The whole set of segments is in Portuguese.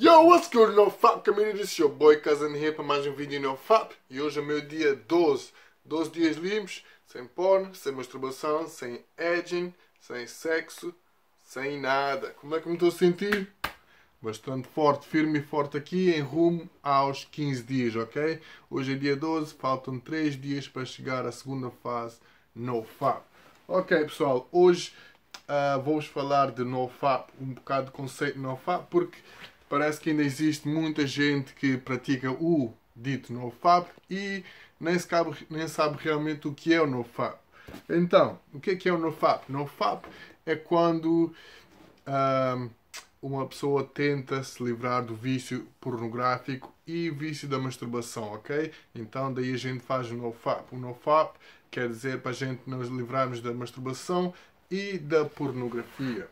Yo, what's good NoFap community? It's your boy Cousin here para mais um vídeo no Fap. e hoje é o meu dia 12. 12 dias limpos, sem porno, sem masturbação, sem edging, sem sexo, sem nada. Como é que me estou a sentir? Bastante forte, firme e forte aqui em rumo aos 15 dias, ok? Hoje é dia 12, faltam 3 dias para chegar à segunda fase no Fap. Ok pessoal, hoje uh, ah, vou-vos falar de no Fap, um bocado de conceito no Fap, porque parece que ainda existe muita gente que pratica o dito NoFap e nem sabe, nem sabe realmente o que é o NoFap. Então, o que é, que é o NoFap? NoFap é quando um, uma pessoa tenta se livrar do vício pornográfico e vício da masturbação, ok? Então daí a gente faz o NoFap. O NoFap quer dizer para a gente nos livrarmos da masturbação e da pornografia.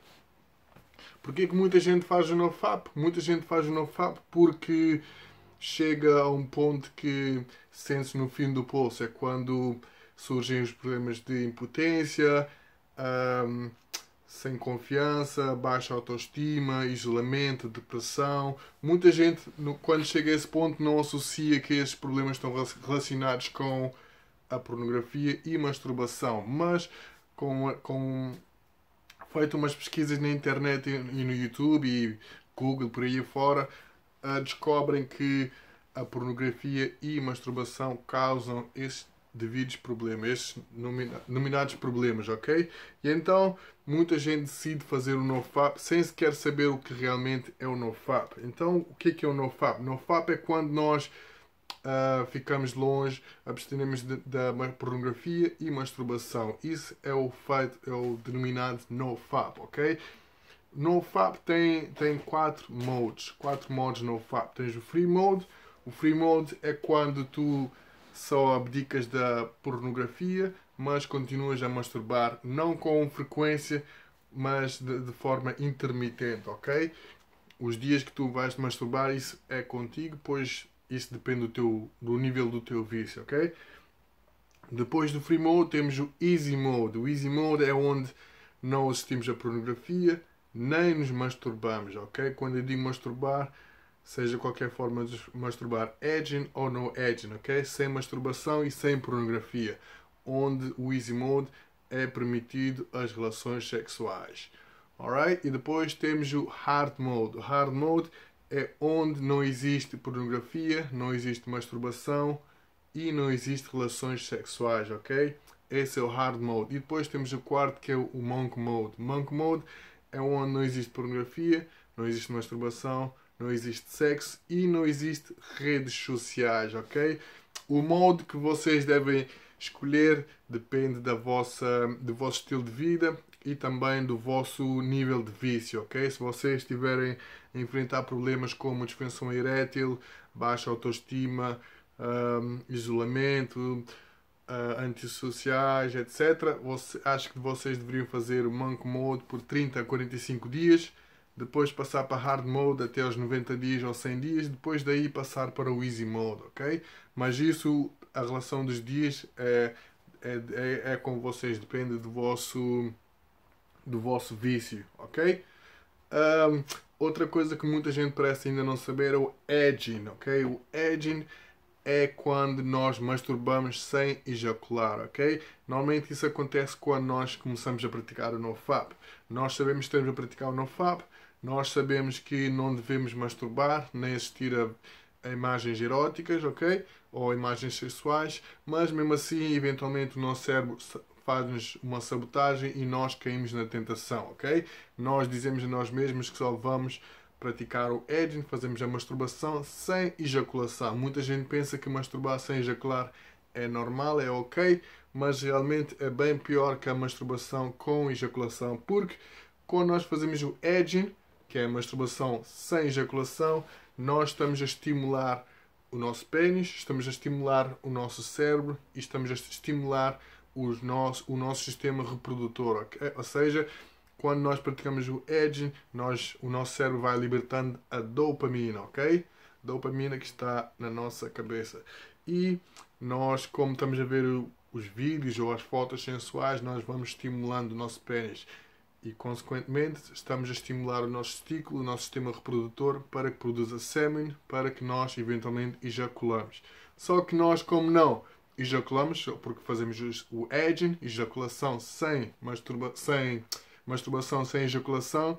Porquê que muita gente faz o NoFap? Muita gente faz o NoFap porque chega a um ponto que sente-se no fim do poço. É quando surgem os problemas de impotência, sem confiança, baixa autoestima, isolamento, depressão. Muita gente, quando chega a esse ponto, não associa que esses problemas estão relacionados com a pornografia e masturbação. Mas, com feito umas pesquisas na internet e no YouTube e Google por aí fora, ah, descobrem que a pornografia e a masturbação causam esses devidos problemas, esses nominados problemas, ok? E então muita gente decide fazer o nofap sem sequer saber o que realmente é o nofap. Então o que é, que é o nofap? Nofap é quando nós uh, ficamos longe, abstinemos da pornografia e masturbação. Isso é o feito, é o denominado NoFap, ok? NoFap tem, tem quatro modes, quatro modes NoFap. Tens o Free Mode, o Free Mode é quando tu só abdicas da pornografia, mas continuas a masturbar, não com frequência, mas de, de, forma intermitente, ok? Os dias que tu vais masturbar, isso é contigo, pois isso depende do, teu, do nível do teu vício, ok? Depois do Free Mode temos o Easy Mode. O Easy Mode é onde não assistimos a pornografia nem nos masturbamos, ok? Quando eu digo masturbar, seja qualquer forma de masturbar, edging ou no edging, ok? Sem masturbação e sem pornografia, onde o Easy Mode é permitido as relações sexuais. Alright? E depois temos o Hard Mode. O Hard Mode é onde não existe pornografia, não existe masturbação e não existe relações sexuais, ok? Esse é o hard mode. E depois temos o quarto que é o monk mode. Monk mode é onde não existe pornografia, não existe masturbação, não existe sexo e não existe redes sociais, ok? O modo que vocês devem escolher depende da vossa, do vosso estilo de vida e também do vosso nível de vício, ok? Se vocês estiverem a enfrentar problemas como disfunção erétil, baixa autoestima, um, isolamento, uh, antissociais, etc. Você, acho que vocês deveriam fazer o Monk Mode por 30 a 45 dias, depois passar para Hard Mode até aos 90 dias ou 100 dias, depois daí passar para o Easy Mode, ok? Mas isso, a relação dos dias é, é, é, é com vocês, depende do vosso do vosso vício, ok? Um, outra coisa que muita gente parece ainda não saber é o edging, ok? O edging é quando nós masturbamos sem ejacular, ok? Normalmente isso acontece quando nós começamos a praticar o nofap. Nós sabemos que estamos a praticar o nofap, nós sabemos que não devemos masturbar, nem assistir a imagens eróticas, ok? Ou imagens sexuais, mas mesmo assim, eventualmente, o nosso cérebro faz-nos uma sabotagem e nós caímos na tentação, ok? Nós dizemos a nós mesmos que só vamos praticar o edging, fazemos a masturbação sem ejaculação. Muita gente pensa que masturbar sem ejacular é normal, é ok, mas realmente é bem pior que a masturbação com ejaculação, porque quando nós fazemos o edging, que é a masturbação sem ejaculação, nós estamos a estimular o nosso pênis, estamos a estimular o nosso cérebro e estamos a estimular os nos, o nosso sistema reprodutor. Ou seja, quando nós praticamos o edging, nós, o nosso cérebro vai libertando a dopamina, ok? Dopamina que está na nossa cabeça. E nós, como estamos a ver os vídeos ou as fotos sensuais, nós vamos estimulando o nosso pênis. E, consequentemente, estamos a estimular o nosso testículo, o nosso sistema reprodutor, para que produza sêmen, para que nós, eventualmente, ejaculamos. Só que nós, como não ejaculamos, porque fazemos o edging, ejaculação sem, masturba sem masturbação, sem ejaculação,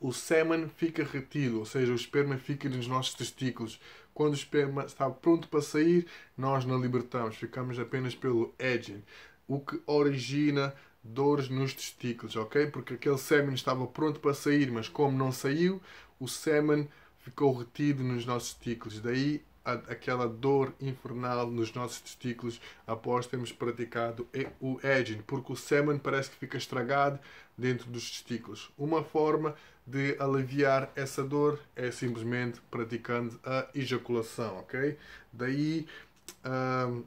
o sêmen fica retido, ou seja, o esperma fica nos nossos testículos. Quando o esperma está pronto para sair, nós não libertamos, ficamos apenas pelo edging, o que origina dores nos testículos, ok? Porque aquele sêmen estava pronto para sair, mas como não saiu, o sêmen ficou retido nos nossos testículos. Daí aquela dor infernal nos nossos testículos após termos praticado o edging, porque o sêmen parece que fica estragado dentro dos testículos. Uma forma de aliviar essa dor é simplesmente praticando a ejaculação, ok? Daí um, ah,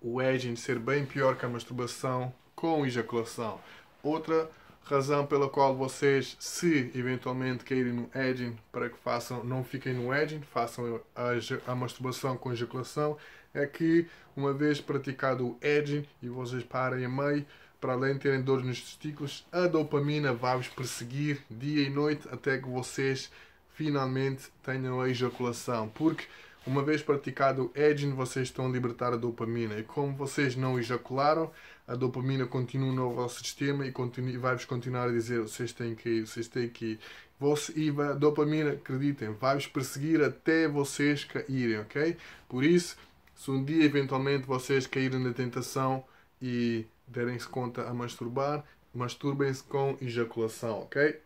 o edging ser bem pior que a masturbação com ejaculação. Outra razão pela qual vocês, se eventualmente caírem no edging, para que façam, não fiquem no edging, façam a, a masturbação com ejaculação, é que uma vez praticado o edging e vocês parem a meio, para além de terem dores nos testículos, a dopamina vai-vos perseguir dia e noite até que vocês finalmente tenham a ejaculação. Porque uma vez praticado o edging, vocês estão a libertar a dopamina. E como vocês não ejacularam, a dopamina continua no vosso sistema e, vai-vos continuar a dizer vocês têm que ir, vocês têm que ir. Você, e a dopamina, acreditem, vai-vos perseguir até vocês caírem, ok? Por isso, se um dia eventualmente vocês caírem na tentação e derem-se conta a masturbar, masturbem-se com ejaculação, ok?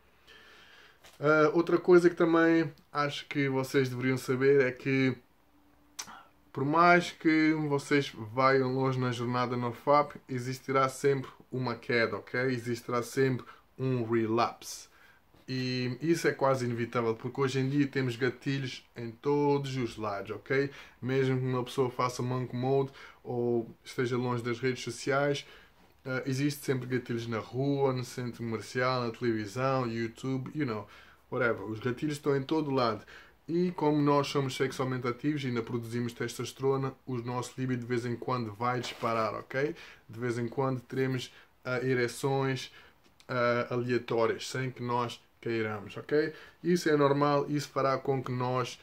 Uh, outra coisa que também acho que vocês deveriam saber é que por mais que vocês vayam longe na jornada no FAP, existirá sempre uma queda, ok? Existirá sempre um relapse. E isso é quase inevitável, porque hoje em dia temos gatilhos em todos os lados, ok? Mesmo que uma pessoa faça monk mode ou esteja longe das redes sociais, uh, existe sempre gatilhos na rua, no centro comercial, na televisão, YouTube, you know, whatever. Os gatilhos estão em todo lado. E como nós somos sexualmente ativos e ainda produzimos testosterona, o nosso líbido de vez em quando vai disparar, ok? De vez em quando teremos uh, ereções uh, aleatórias, sem que nós queiramos, ok? Isso é normal, isso fará com que nós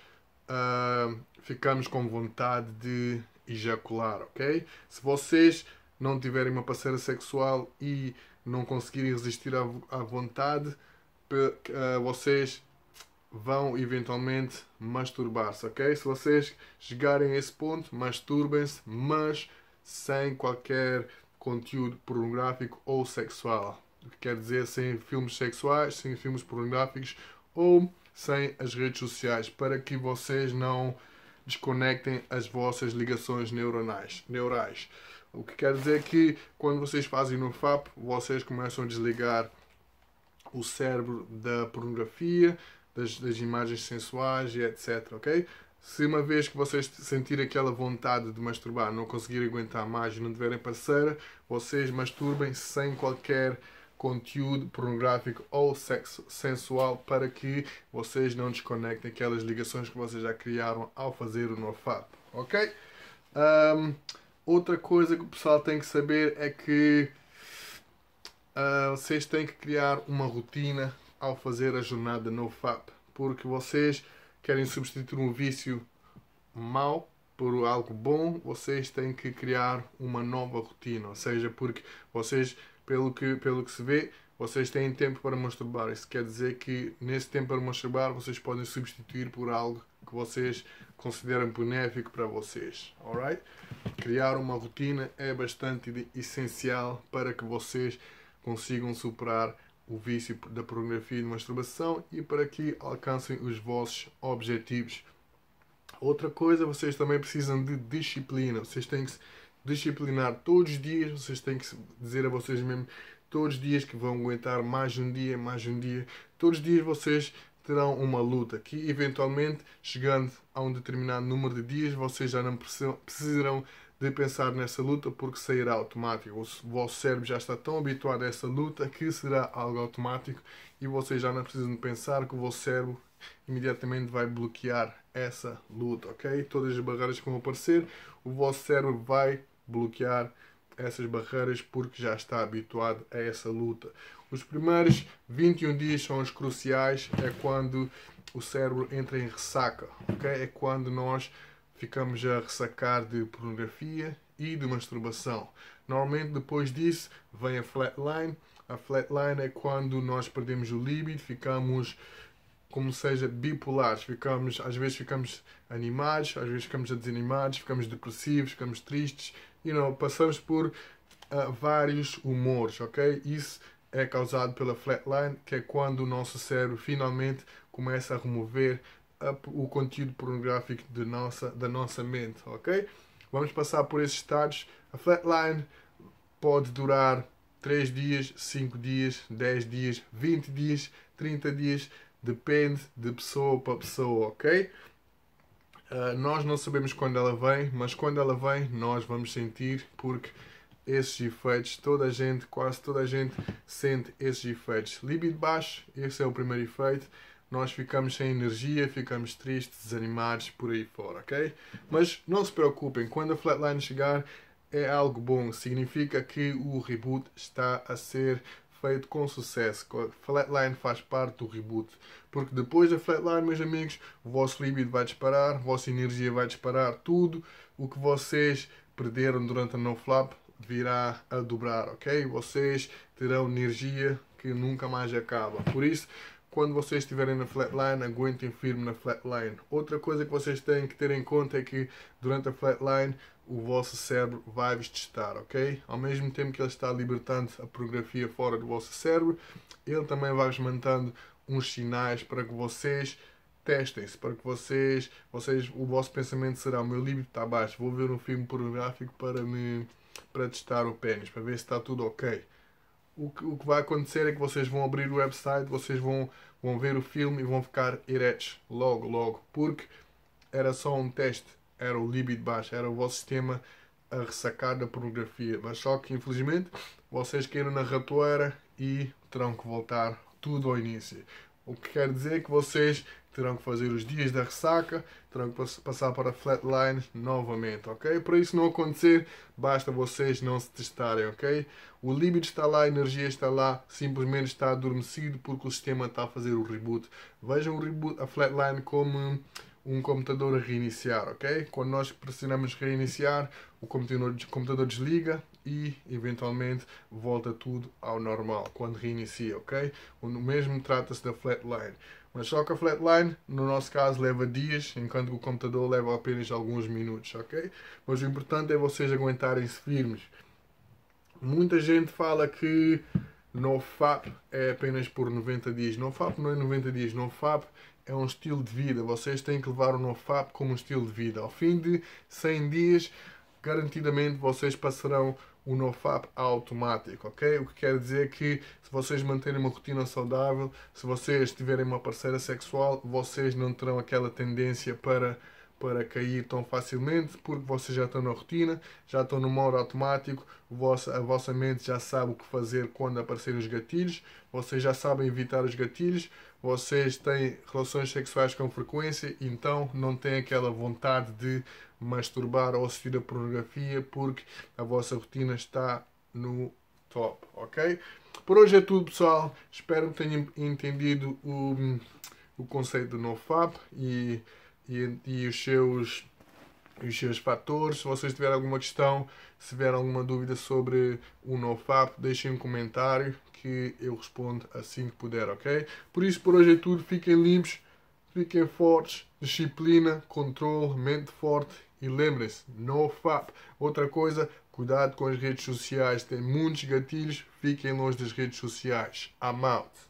uh, ficamos com vontade de ejacular, ok? Se vocês não tiverem uma parceira sexual e não conseguirem resistir à, à vontade, vocês vão eventualmente masturbar-se, ok? Se vocês chegarem a esse ponto, masturbem-se, mas sem qualquer conteúdo pornográfico ou sexual. O que quer dizer sem filmes sexuais, sem filmes pornográficos ou sem as redes sociais, para que vocês não desconectem as vossas ligações neuronais, neurais. O que quer dizer que quando vocês fazem no FAP, vocês começam a desligar o cérebro da pornografia, das, das imagens sensuais e etc, ok? Se uma vez que vocês sentirem aquela vontade de masturbar, não conseguirem aguentar mais e não tiverem parceira, vocês masturbem sem qualquer conteúdo pornográfico ou sexo sensual para que vocês não desconectem aquelas ligações que vocês já criaram ao fazer o nofato, ok? Um, outra coisa que o pessoal tem que saber é que uh, vocês têm que criar uma rotina ao fazer a jornada no FAP, porque vocês querem substituir um vício mau por algo bom, vocês têm que criar uma nova rotina, ou seja, porque vocês, pelo que, pelo que se vê, vocês têm tempo para masturbar. Isso quer dizer que nesse tempo para masturbar vocês podem substituir por algo que vocês consideram benéfico para vocês, alright? Criar uma rotina é bastante essencial para que vocês consigam superar o vício da pornografia e de masturbação e para que alcancem os vossos objetivos. Outra coisa, vocês também precisam de disciplina. Vocês têm que se disciplinar todos os dias, vocês têm que dizer a vocês mesmos todos os dias que vão aguentar mais um dia, mais um dia. Todos os dias vocês terão uma luta que eventualmente, chegando a um determinado número de dias, vocês já não precisarão de pensar nessa luta porque sairá automático. O vosso cérebro já está tão habituado a essa luta que será algo automático e vocês já não precisam pensar que o vosso cérebro imediatamente vai bloquear essa luta, ok? Todas as barreiras que vão aparecer, o vosso cérebro vai bloquear essas barreiras porque já está habituado a essa luta. Os primeiros 21 dias são os cruciais, é quando o cérebro entra em ressaca, ok? É quando nós ficamos a ressacar de pornografia e de masturbação. Normalmente depois disso vem a flatline. A flatline é quando nós perdemos o líbido, ficamos como seja bipolares, ficamos, às vezes ficamos animados, às vezes ficamos desanimados, ficamos depressivos, ficamos tristes, you know, passamos por uh, vários humores, ok? Isso é causado pela flatline, que é quando o nosso cérebro finalmente começa a remover o conteúdo pornográfico de nossa, da nossa mente, ok? Vamos passar por esses estados. A flatline pode durar 3 dias, 5 dias, 10 dias, 20 dias, 30 dias, depende de pessoa para pessoa, ok? Uh, nós não sabemos quando ela vem, mas quando ela vem, nós vamos sentir, porque esses efeitos, toda a gente, quase toda a gente sente esses efeitos. Libido baixo, esse é o primeiro efeito nós ficamos sem energia, ficamos tristes, desanimados por aí fora, ok? Mas não se preocupem, quando a flatline chegar é algo bom, significa que o reboot está a ser feito com sucesso. a Flatline faz parte do reboot, porque depois da flatline, meus amigos, o vosso libido vai disparar, a vossa energia vai disparar, tudo o que vocês perderam durante a no-flap virá a dobrar, ok? Vocês terão energia que nunca mais acaba. Por isso, quando vocês estiverem na flatline, aguentem firme na flatline. Outra coisa que vocês têm que ter em conta é que durante a flatline o vosso cérebro vai vos testar, ok? Ao mesmo tempo que ele está libertando a pornografia fora do vosso cérebro, ele também vai vos mandando uns sinais para que vocês testem-se, para que vocês, vocês, o vosso pensamento será: o meu líbido está baixo, vou ver um filme pornográfico para me para testar o pênis, para ver se está tudo ok o que, vai acontecer é que vocês vão abrir o website, vocês vão vão ver o filme e vão ficar eretos logo, logo, porque era só um teste, era o libido baixo, era o vosso sistema a ressacar da pornografia. Mas só que, infelizmente, vocês queiram na ratoeira e terão que voltar tudo ao início. O que quer dizer que vocês terão que fazer os dias da ressaca, terão que passar para flatline novamente, ok? Para isso não acontecer, basta vocês não se testarem, ok? O líbido está lá, a energia está lá, simplesmente está adormecido porque o sistema está a fazer o reboot. Vejam o reboot, a flatline como um computador a reiniciar, ok? Quando nós pressionamos reiniciar, o computador, o computador desliga e eventualmente volta tudo ao normal quando reinicia, ok? O mesmo trata-se da flatline. Mas só que a flatline, no nosso caso, leva dias, enquanto o computador leva apenas alguns minutos, ok? Mas o importante é vocês aguentarem-se firmes. Muita gente fala que NoFap é apenas por 90 dias. NoFap não é 90 dias, NoFap é um estilo de vida. Vocês têm que levar o NoFap como um estilo de vida. Ao fim de 100 dias, garantidamente vocês passarão o NoFap automático, ok? O que quer dizer que se vocês manterem uma rotina saudável, se vocês tiverem uma parceira sexual, vocês não terão aquela tendência para para cair tão facilmente, porque vocês já estão na rotina, já estão no modo automático, a vossa mente já sabe o que fazer quando aparecerem os gatilhos, vocês já sabem evitar os gatilhos, vocês têm relações sexuais com frequência, então não têm aquela vontade de masturbar ou assistir a pornografia porque a vossa rotina está no top, ok? Por hoje é tudo, pessoal. Espero que tenham entendido o, o conceito do NoFap e, e, e os seus os seus fatores. Se vocês tiverem alguma questão, se tiverem alguma dúvida sobre o NoFap, deixem um comentário que eu respondo assim que puder, ok? Por isso, por hoje é tudo. Fiquem limpos, fiquem fortes, disciplina, controle, mente forte e lembrem-se, no fap Outra coisa, cuidado com as redes sociais. Tem muitos gatilhos, fiquem longe das redes sociais. I'm out.